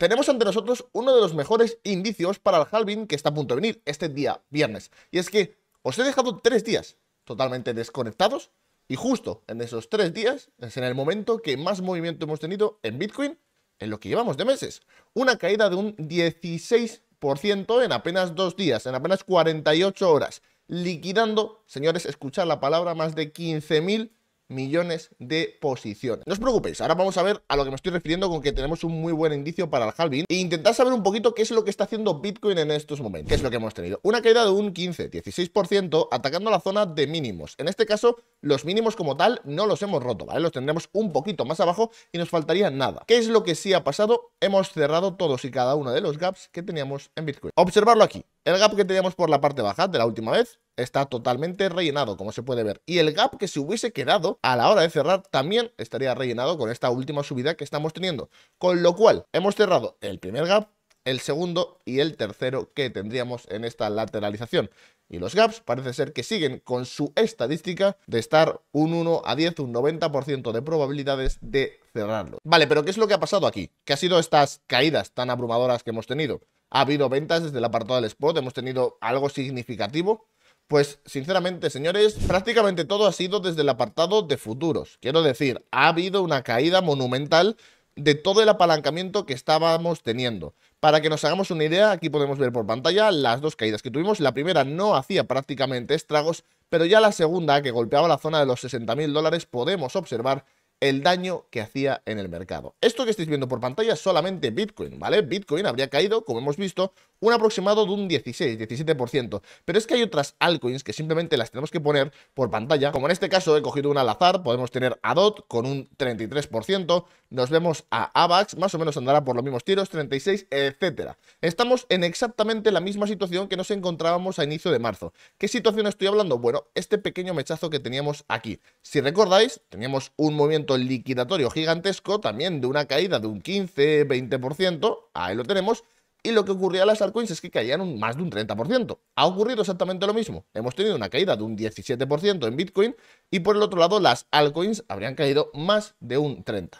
tenemos ante nosotros uno de los mejores indicios para el halving que está a punto de venir este día viernes. Y es que os he dejado tres días totalmente desconectados y justo en esos tres días es en el momento que más movimiento hemos tenido en Bitcoin en lo que llevamos de meses. Una caída de un 16% en apenas dos días, en apenas 48 horas, liquidando, señores, escuchar la palabra, más de 15.000 millones de posiciones. No os preocupéis, ahora vamos a ver a lo que me estoy refiriendo con que tenemos un muy buen indicio para el halving e intentar saber un poquito qué es lo que está haciendo Bitcoin en estos momentos. ¿Qué es lo que hemos tenido? Una caída de un 15-16% atacando la zona de mínimos. En este caso, los mínimos como tal no los hemos roto, ¿vale? Los tendremos un poquito más abajo y nos faltaría nada. ¿Qué es lo que sí ha pasado? Hemos cerrado todos y cada uno de los gaps que teníamos en Bitcoin. Observarlo aquí. El gap que teníamos por la parte baja de la última vez, está totalmente rellenado, como se puede ver. Y el gap que se hubiese quedado a la hora de cerrar también estaría rellenado con esta última subida que estamos teniendo. Con lo cual, hemos cerrado el primer gap, el segundo y el tercero que tendríamos en esta lateralización. Y los gaps parece ser que siguen con su estadística de estar un 1 a 10, un 90% de probabilidades de cerrarlo. Vale, pero ¿qué es lo que ha pasado aquí? ¿Qué ha sido estas caídas tan abrumadoras que hemos tenido? Ha habido ventas desde el apartado del spot, hemos tenido algo significativo. Pues sinceramente, señores, prácticamente todo ha sido desde el apartado de futuros. Quiero decir, ha habido una caída monumental de todo el apalancamiento que estábamos teniendo. Para que nos hagamos una idea, aquí podemos ver por pantalla las dos caídas que tuvimos. La primera no hacía prácticamente estragos, pero ya la segunda, que golpeaba la zona de los 60.000 dólares, podemos observar el daño que hacía en el mercado. Esto que estáis viendo por pantalla es solamente Bitcoin, ¿vale? Bitcoin habría caído, como hemos visto, un aproximado de un 16, 17%. Pero es que hay otras altcoins que simplemente las tenemos que poner por pantalla. Como en este caso he cogido una al azar, podemos tener a DOT con un 33%, nos vemos a AVAX, más o menos andará por los mismos tiros, 36, etc. Estamos en exactamente la misma situación que nos encontrábamos a inicio de marzo. ¿Qué situación estoy hablando? Bueno, este pequeño mechazo que teníamos aquí. Si recordáis, teníamos un movimiento liquidatorio gigantesco, también de una caída de un 15, 20%, ahí lo tenemos, y lo que ocurría a las altcoins es que caían más de un 30%. Ha ocurrido exactamente lo mismo. Hemos tenido una caída de un 17% en Bitcoin y por el otro lado las altcoins habrían caído más de un 30%.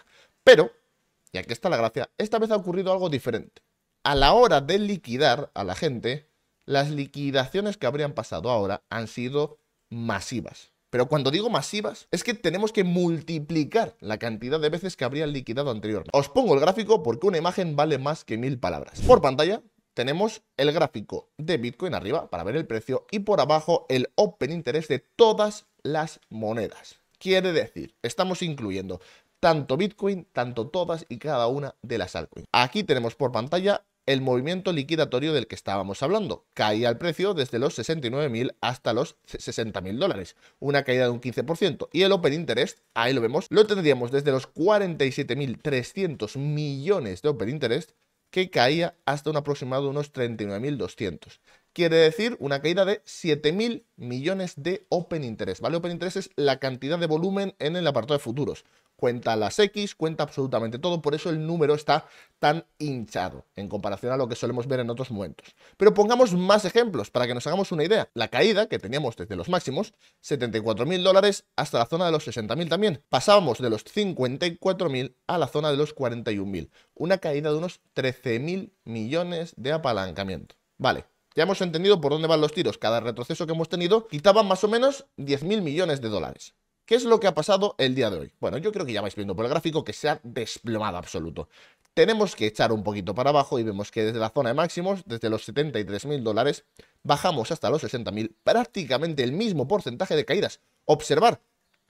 Pero, y aquí está la gracia, esta vez ha ocurrido algo diferente. A la hora de liquidar a la gente, las liquidaciones que habrían pasado ahora han sido masivas. Pero cuando digo masivas, es que tenemos que multiplicar la cantidad de veces que habría liquidado anteriormente. Os pongo el gráfico porque una imagen vale más que mil palabras. Por pantalla tenemos el gráfico de Bitcoin arriba para ver el precio y por abajo el open interest de todas las monedas. Quiere decir, estamos incluyendo tanto Bitcoin, tanto todas y cada una de las altcoins. Aquí tenemos por pantalla el movimiento liquidatorio del que estábamos hablando. Caía el precio desde los 69.000 hasta los 60.000 dólares, una caída de un 15%. Y el Open Interest, ahí lo vemos, lo tendríamos desde los 47.300 millones de Open Interest que caía hasta un aproximado de unos 39.200 quiere decir una caída de 7.000 millones de Open Interest, ¿vale? Open Interest es la cantidad de volumen en el apartado de futuros. Cuenta las X, cuenta absolutamente todo, por eso el número está tan hinchado en comparación a lo que solemos ver en otros momentos. Pero pongamos más ejemplos para que nos hagamos una idea. La caída que teníamos desde los máximos, 74.000 dólares hasta la zona de los 60.000 también. Pasábamos de los 54.000 a la zona de los 41.000. Una caída de unos 13.000 millones de apalancamiento. Vale, ya hemos entendido por dónde van los tiros. Cada retroceso que hemos tenido quitaba más o menos 10.000 millones de dólares. ¿Qué es lo que ha pasado el día de hoy? Bueno, yo creo que ya vais viendo por el gráfico que se ha desplomado absoluto. Tenemos que echar un poquito para abajo y vemos que desde la zona de máximos, desde los 73.000 dólares, bajamos hasta los 60.000, prácticamente el mismo porcentaje de caídas. Observar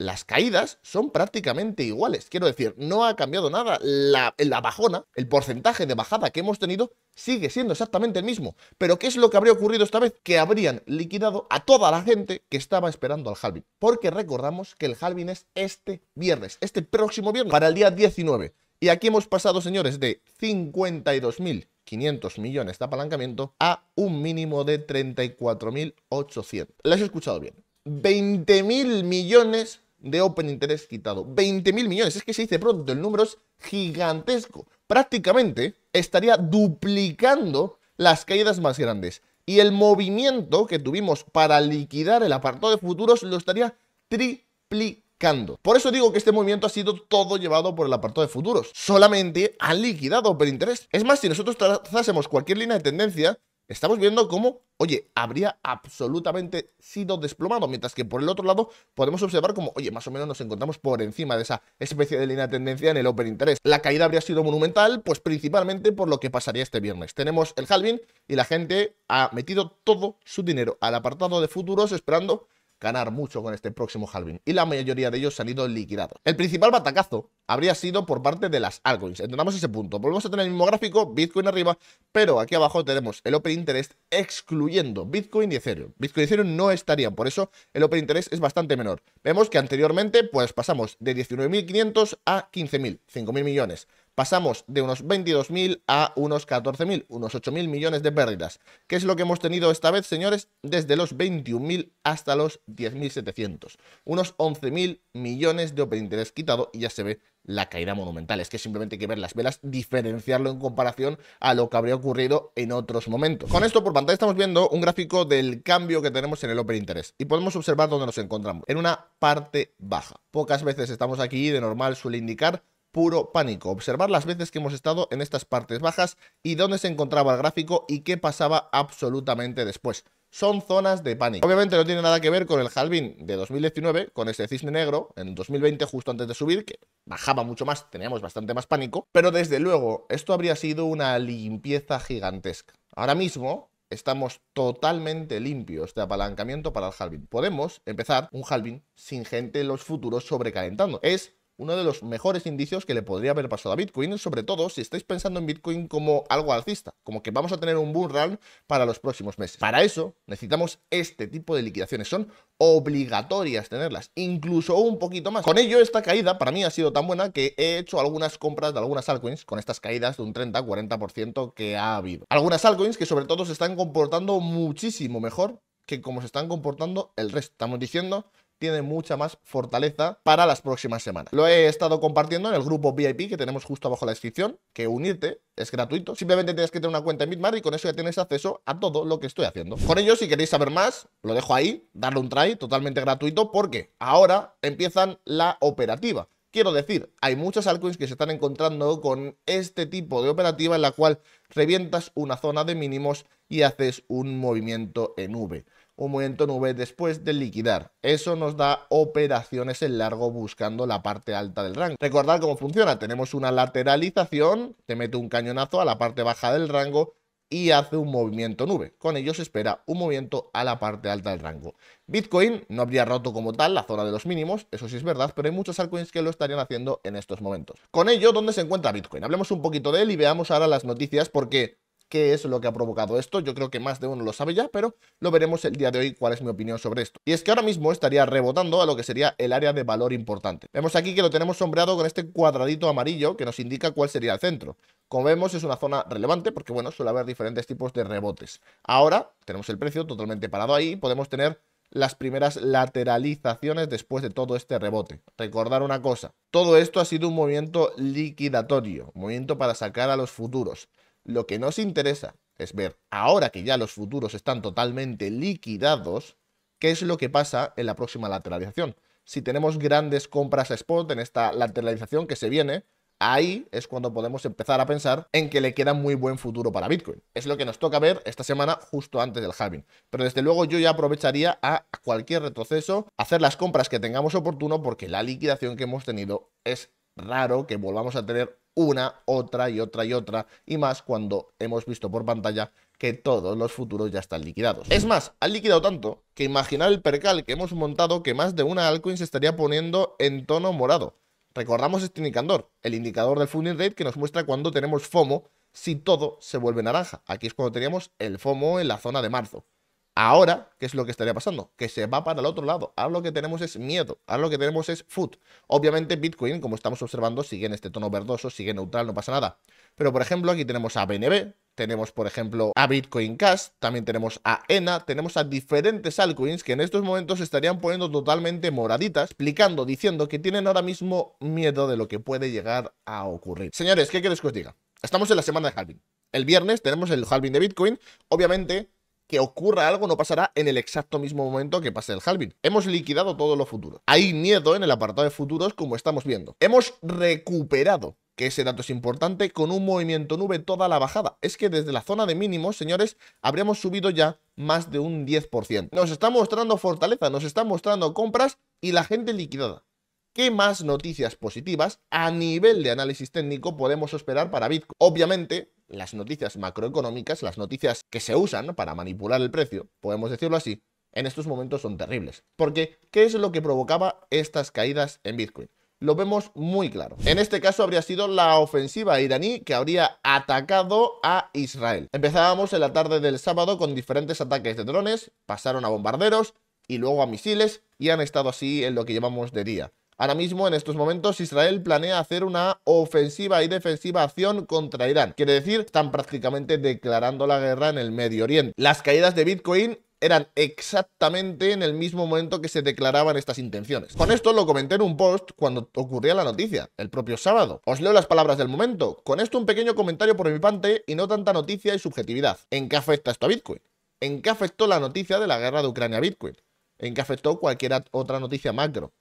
las caídas son prácticamente iguales. Quiero decir, no ha cambiado nada. La, la, bajona, el porcentaje de bajada que hemos tenido sigue siendo exactamente el mismo. Pero ¿qué es lo que habría ocurrido esta vez? Que habrían liquidado a toda la gente que estaba esperando al halving. Porque recordamos que el halving es este viernes, este próximo viernes, para el día 19. Y aquí hemos pasado, señores, de 52.500 millones de apalancamiento a un mínimo de 34.800. Lo has escuchado bien. 20.000 millones de Open Interest quitado. 20 millones, es que se dice este pronto, el número es gigantesco. Prácticamente estaría duplicando las caídas más grandes. Y el movimiento que tuvimos para liquidar el apartado de futuros lo estaría triplicando. Por eso digo que este movimiento ha sido todo llevado por el apartado de futuros. Solamente ha liquidado Open Interest. Es más, si nosotros trazásemos cualquier línea de tendencia, Estamos viendo cómo, oye, habría absolutamente sido desplomado, mientras que por el otro lado podemos observar como, oye, más o menos nos encontramos por encima de esa especie de línea de tendencia en el Open Interest. La caída habría sido monumental, pues principalmente por lo que pasaría este viernes. Tenemos el halving y la gente ha metido todo su dinero al apartado de futuros esperando ganar mucho con este próximo halving, y la mayoría de ellos han ido liquidados. El principal batacazo habría sido por parte de las altcoins. Entendamos ese punto. Volvemos a tener el mismo gráfico, Bitcoin arriba, pero aquí abajo tenemos el Open Interest excluyendo Bitcoin y Ethereum. Bitcoin y Ethereum no estarían, por eso el Open Interest es bastante menor. Vemos que anteriormente pues pasamos de 19.500 a 15.000, 5.000 millones pasamos de unos 22.000 a unos 14.000, unos 8.000 millones de pérdidas. ¿Qué es lo que hemos tenido esta vez, señores? Desde los 21.000 hasta los 10.700. Unos 11.000 millones de Open interés quitado y ya se ve la caída monumental. Es que simplemente hay que ver las velas, diferenciarlo en comparación a lo que habría ocurrido en otros momentos. Con esto por pantalla estamos viendo un gráfico del cambio que tenemos en el Open Interest y podemos observar dónde nos encontramos. En una parte baja. Pocas veces estamos aquí de normal suele indicar puro pánico. Observar las veces que hemos estado en estas partes bajas y dónde se encontraba el gráfico y qué pasaba absolutamente después. Son zonas de pánico. Obviamente no tiene nada que ver con el halving de 2019, con ese cisne negro, en 2020 justo antes de subir, que bajaba mucho más, teníamos bastante más pánico, pero desde luego esto habría sido una limpieza gigantesca. Ahora mismo estamos totalmente limpios de apalancamiento para el halving. Podemos empezar un halving sin gente en los futuros sobrecalentando. Es uno de los mejores indicios que le podría haber pasado a Bitcoin, sobre todo si estáis pensando en Bitcoin como algo alcista, como que vamos a tener un bull run para los próximos meses. Para eso necesitamos este tipo de liquidaciones, son obligatorias tenerlas, incluso un poquito más. Con ello, esta caída para mí ha sido tan buena que he hecho algunas compras de algunas altcoins con estas caídas de un 30-40% que ha habido. Algunas altcoins que sobre todo se están comportando muchísimo mejor que como se están comportando el resto. Estamos diciendo tiene mucha más fortaleza para las próximas semanas. Lo he estado compartiendo en el grupo VIP que tenemos justo abajo en la descripción, que unirte es gratuito. Simplemente tienes que tener una cuenta en Bitmart y con eso ya tienes acceso a todo lo que estoy haciendo. Con ello, si queréis saber más, lo dejo ahí, darle un try totalmente gratuito porque ahora empiezan la operativa. Quiero decir, hay muchas altcoins que se están encontrando con este tipo de operativa en la cual revientas una zona de mínimos y haces un movimiento en V un movimiento nube después de liquidar. Eso nos da operaciones en largo buscando la parte alta del rango. Recordad cómo funciona, tenemos una lateralización, te mete un cañonazo a la parte baja del rango y hace un movimiento nube. Con ello se espera un movimiento a la parte alta del rango. Bitcoin no habría roto como tal la zona de los mínimos, eso sí es verdad, pero hay muchos altcoins que lo estarían haciendo en estos momentos. Con ello, ¿dónde se encuentra Bitcoin? Hablemos un poquito de él y veamos ahora las noticias porque qué es lo que ha provocado esto. Yo creo que más de uno lo sabe ya, pero lo veremos el día de hoy cuál es mi opinión sobre esto. Y es que ahora mismo estaría rebotando a lo que sería el área de valor importante. Vemos aquí que lo tenemos sombreado con este cuadradito amarillo que nos indica cuál sería el centro. Como vemos es una zona relevante porque bueno, suele haber diferentes tipos de rebotes. Ahora tenemos el precio totalmente parado ahí, podemos tener las primeras lateralizaciones después de todo este rebote. Recordar una cosa, todo esto ha sido un movimiento liquidatorio, un movimiento para sacar a los futuros. Lo que nos interesa es ver, ahora que ya los futuros están totalmente liquidados, qué es lo que pasa en la próxima lateralización. Si tenemos grandes compras a spot en esta lateralización que se viene, ahí es cuando podemos empezar a pensar en que le queda muy buen futuro para Bitcoin. Es lo que nos toca ver esta semana justo antes del halving. Pero desde luego yo ya aprovecharía a cualquier retroceso, hacer las compras que tengamos oportuno porque la liquidación que hemos tenido es raro que volvamos a tener una, otra y otra y otra, y más cuando hemos visto por pantalla que todos los futuros ya están liquidados. Es más, han liquidado tanto que imaginar el percal que hemos montado que más de una altcoin se estaría poniendo en tono morado. Recordamos este indicador, el indicador del funding rate que nos muestra cuando tenemos FOMO si todo se vuelve naranja. Aquí es cuando teníamos el FOMO en la zona de marzo. Ahora, ¿qué es lo que estaría pasando? Que se va para el otro lado. Ahora lo que tenemos es miedo. Ahora lo que tenemos es food. Obviamente Bitcoin, como estamos observando, sigue en este tono verdoso, sigue neutral, no pasa nada. Pero, por ejemplo, aquí tenemos a BNB, tenemos, por ejemplo, a Bitcoin Cash, también tenemos a ENA, tenemos a diferentes altcoins que en estos momentos se estarían poniendo totalmente moraditas, explicando, diciendo que tienen ahora mismo miedo de lo que puede llegar a ocurrir. Señores, ¿qué queréis que os diga? Estamos en la semana de halving. El viernes tenemos el halving de Bitcoin. Obviamente, que ocurra algo no pasará en el exacto mismo momento que pase el halving. Hemos liquidado todo lo futuro. Hay miedo en el apartado de futuros como estamos viendo. Hemos recuperado que ese dato es importante, con un movimiento nube toda la bajada. Es que desde la zona de mínimos, señores, habríamos subido ya más de un 10%. Nos está mostrando fortaleza, nos está mostrando compras y la gente liquidada. ¿Qué más noticias positivas a nivel de análisis técnico podemos esperar para Bitcoin? Obviamente, las noticias macroeconómicas, las noticias que se usan para manipular el precio, podemos decirlo así, en estos momentos son terribles. Porque, ¿qué es lo que provocaba estas caídas en Bitcoin? Lo vemos muy claro. En este caso habría sido la ofensiva iraní que habría atacado a Israel. Empezábamos en la tarde del sábado con diferentes ataques de drones, pasaron a bombarderos y luego a misiles y han estado así en lo que llevamos de día. Ahora mismo, en estos momentos, Israel planea hacer una ofensiva y defensiva acción contra Irán. Quiere decir, están prácticamente declarando la guerra en el Medio Oriente. Las caídas de Bitcoin eran exactamente en el mismo momento que se declaraban estas intenciones. Con esto lo comenté en un post cuando ocurría la noticia, el propio sábado. Os leo las palabras del momento. Con esto un pequeño comentario por mi parte y no tanta noticia y subjetividad. ¿En qué afecta esto a Bitcoin? ¿En qué afectó la noticia de la guerra de Ucrania a Bitcoin? ¿En qué afectó cualquier otra noticia macro?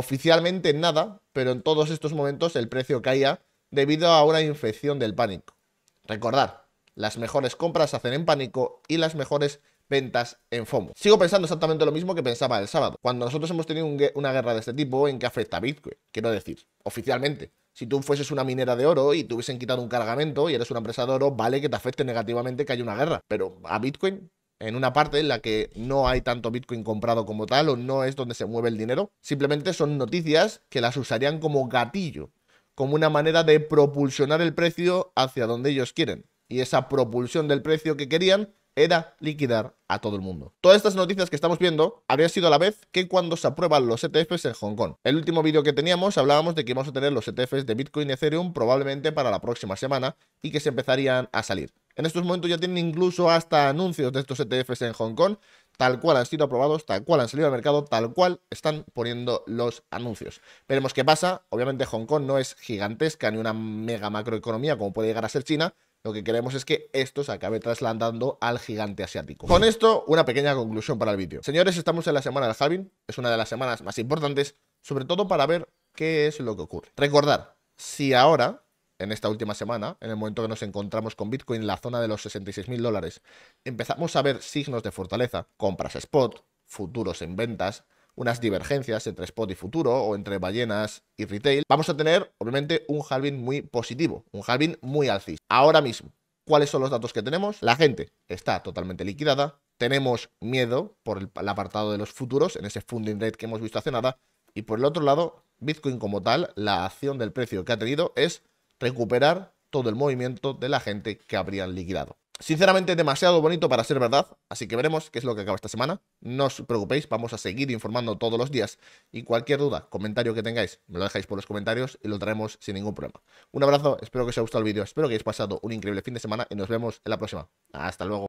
Oficialmente nada, pero en todos estos momentos el precio caía debido a una infección del pánico. Recordar, las mejores compras se hacen en pánico y las mejores ventas en FOMO. Sigo pensando exactamente lo mismo que pensaba el sábado, cuando nosotros hemos tenido una guerra de este tipo en que afecta a Bitcoin, quiero decir, oficialmente. Si tú fueses una minera de oro y te hubiesen quitado un cargamento y eres una empresa de oro, vale que te afecte negativamente que haya una guerra, pero a Bitcoin en una parte en la que no hay tanto Bitcoin comprado como tal o no es donde se mueve el dinero. Simplemente son noticias que las usarían como gatillo, como una manera de propulsionar el precio hacia donde ellos quieren. Y esa propulsión del precio que querían era liquidar a todo el mundo. Todas estas noticias que estamos viendo habrían sido a la vez que cuando se aprueban los ETFs en Hong Kong. El último vídeo que teníamos hablábamos de que íbamos a tener los ETFs de Bitcoin y Ethereum probablemente para la próxima semana y que se empezarían a salir. En estos momentos ya tienen incluso hasta anuncios de estos ETFs en Hong Kong, tal cual han sido aprobados, tal cual han salido al mercado, tal cual están poniendo los anuncios. Veremos qué pasa. Obviamente Hong Kong no es gigantesca ni una mega macroeconomía como puede llegar a ser China, lo que queremos es que esto se acabe trasladando al gigante asiático. Con esto, una pequeña conclusión para el vídeo. Señores, estamos en la semana del javin, Es una de las semanas más importantes, sobre todo para ver qué es lo que ocurre. Recordar, si ahora en esta última semana, en el momento que nos encontramos con Bitcoin en la zona de los 66.000 dólares, empezamos a ver signos de fortaleza, compras spot, futuros en ventas, unas divergencias entre spot y futuro o entre ballenas y retail, vamos a tener obviamente un halving muy positivo, un halving muy alcista. Ahora mismo, ¿cuáles son los datos que tenemos? La gente está totalmente liquidada, tenemos miedo por el, el apartado de los futuros en ese funding rate que hemos visto hace nada y por el otro lado, Bitcoin como tal, la acción del precio que ha tenido es recuperar todo el movimiento de la gente que habrían liquidado. Sinceramente, demasiado bonito para ser verdad, así que veremos qué es lo que acaba esta semana. No os preocupéis, vamos a seguir informando todos los días y cualquier duda, comentario que tengáis, me lo dejáis por los comentarios y lo traemos sin ningún problema. Un abrazo, espero que os haya gustado el vídeo, espero que hayáis pasado un increíble fin de semana y nos vemos en la próxima. Hasta luego.